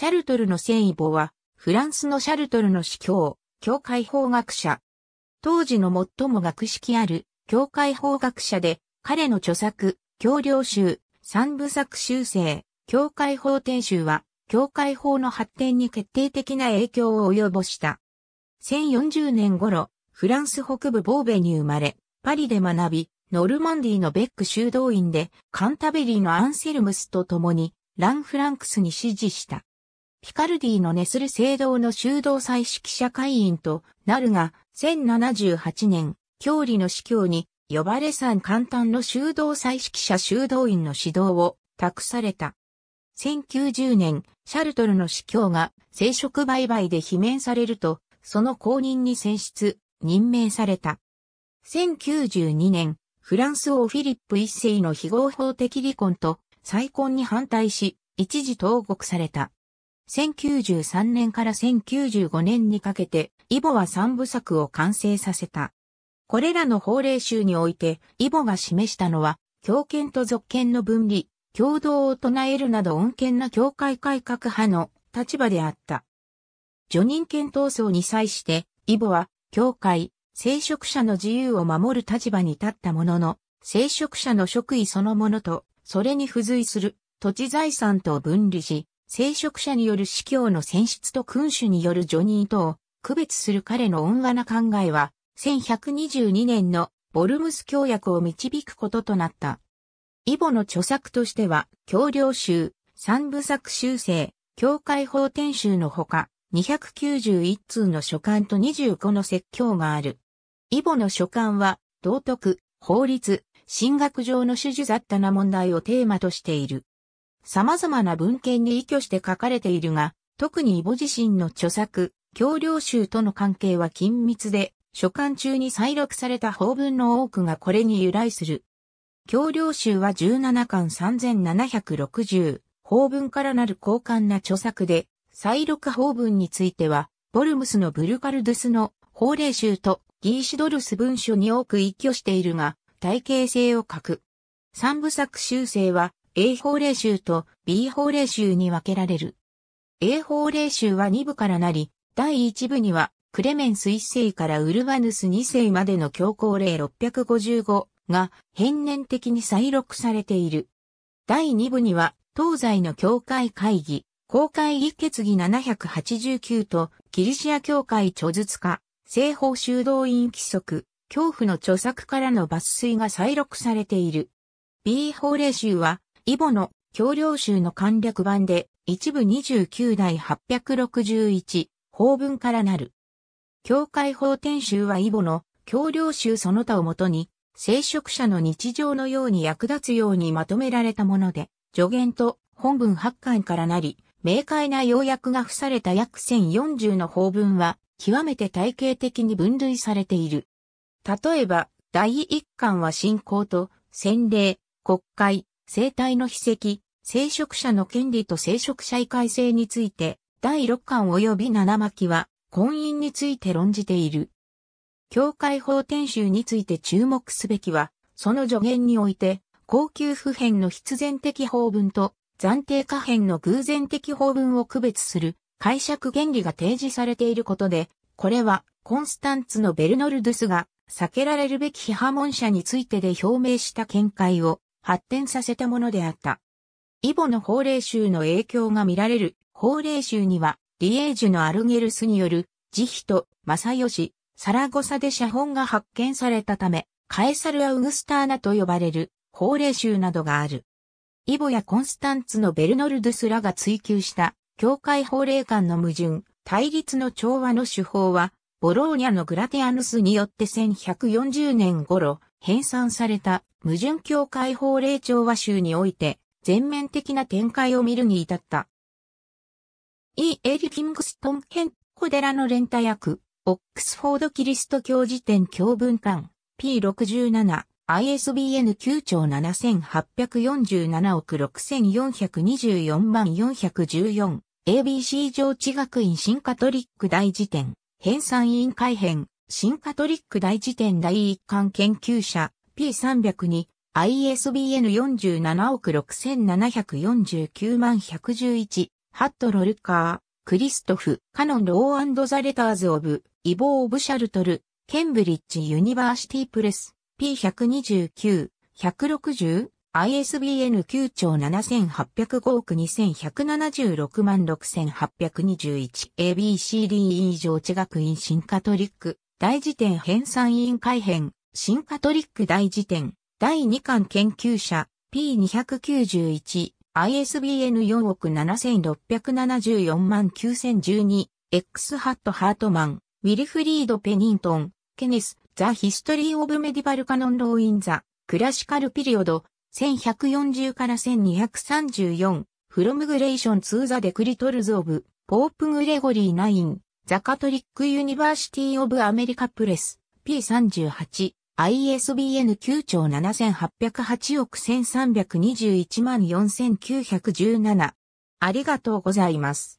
シャルトルの繊維ボは、フランスのシャルトルの司教、教会法学者。当時の最も学識ある、教会法学者で、彼の著作、教領集、三部作修正、教会法典集は、教会法の発展に決定的な影響を及ぼした。1040年頃、フランス北部ボーベに生まれ、パリで学び、ノルマンディのベック修道院で、カンタベリーのアンセルムスと共に、ラン・フランクスに支持した。ピカルディのネスル聖堂の修道祭指揮者会員となるが、1078年、教理の司教に、呼ばれ山簡単の修道祭指揮者修道院の指導を託された。1090年、シャルトルの司教が生殖売買で罷免されると、その後任に選出、任命された。1092年、フランス王フィリップ一世の非合法的離婚と再婚に反対し、一時投獄された。1993年から1995年にかけて、イボは三部作を完成させた。これらの法令集において、イボが示したのは、強権と俗権の分離、共同を唱えるなど穏健な教会改革派の立場であった。助人権闘争に際して、イボは、教会、聖職者の自由を守る立場に立ったものの、聖職者の職位そのものと、それに付随する土地財産と分離し、聖職者による司教の選出と君主によるジョニーとを区別する彼の恩和な考えは、1122年のボルムス教約を導くこととなった。イボの著作としては、教領集、三部作修正、教会法典集のほか、291通の書簡と25の説教がある。イボの書簡は、道徳、法律、神学上の種々雑多な問題をテーマとしている。様々な文献に依拠して書かれているが、特にイボ自身の著作、教領集との関係は緊密で、書簡中に再録された法文の多くがこれに由来する。教領集は17巻3760、法文からなる交換な著作で、再録法文については、ボルムスのブルカルドゥスの法令集とギーシドルス文書に多く依拠しているが、体系性を欠く。三部作修正は A 法令集と B 法令集に分けられる。A 法令集は2部からなり、第1部には、クレメンス1世からウルバヌス2世までの教皇令655が変年的に再録されている。第2部には、東西の教会会議、公会議決議789と、キリシア教会著述家、西方修道院規則、恐怖の著作からの抜粋が再録されている。B 法令集は、イボの橋梁集の簡略版で、一部29代861、法文からなる。教会法典集はイボの橋梁集その他をもとに、聖職者の日常のように役立つようにまとめられたもので、助言と本文八巻からなり、明快な要約が付された約1040の法文は、極めて体系的に分類されている。例えば、第1巻は信仰と、洗礼、国会、生体の秘跡、聖職者の権利と聖職者異界性について、第6巻及び七巻は、婚姻について論じている。教会法典集について注目すべきは、その助言において、高級普遍の必然的法文と暫定可変の偶然的法文を区別する解釈原理が提示されていることで、これはコンスタンツのベルノルドゥスが避けられるべき批判者についてで表明した見解を発展させたものであった。イボの法令集の影響が見られる法令集には、リエージュのアルゲルスによる、慈悲と正義、サラゴサで写本が発見されたため、カエサル・アウグスターナと呼ばれる法令集などがある。イボやコンスタンツのベルノルドスらが追求した教会法令間の矛盾、対立の調和の手法は、ボローニャのグラティアヌスによって1140年頃、編纂された矛盾教会法令調和集において全面的な展開を見るに至った。E. エリ・キングストン編、小寺の連帯役、オックスフォード・キリスト教辞典教文館、P67、ISBN 9兆7847億6424万414、ABC 上地学院新カトリック大辞典、編纂委員会編、新カトリック大辞典第一巻研究者 P300 に ISBN 47億6749万111ハット・ロルカー、クリストフ、カノン・ローザ・レターズ・オブ、イボー・オブ・シャルトル、ケンブリッジ・ユニバーシティ・プレス、P129、160、ISBN 9兆7805億2176万 6821ABCDE 上地学院新カトリック大辞典編纂委員会編、新カトリック大辞典、第2巻研究者、P291、ISBN 4億7674万9012、X ハットハートマン、ウィルフリード・ペニントン、ケネス、ザ・ヒストリー・オブ・メディバル・カノン・ロー・イン・ザ・クラシカル・ピリオド、1140から1234、フロムグレーション・ツー・ザ・デクリトルズ・オブ、ポープ・グレゴリー・ナイン、ザカトリックユニバーシティオブアメリカプレス P38 ISBN 9兆7808億1321万4917ありがとうございます。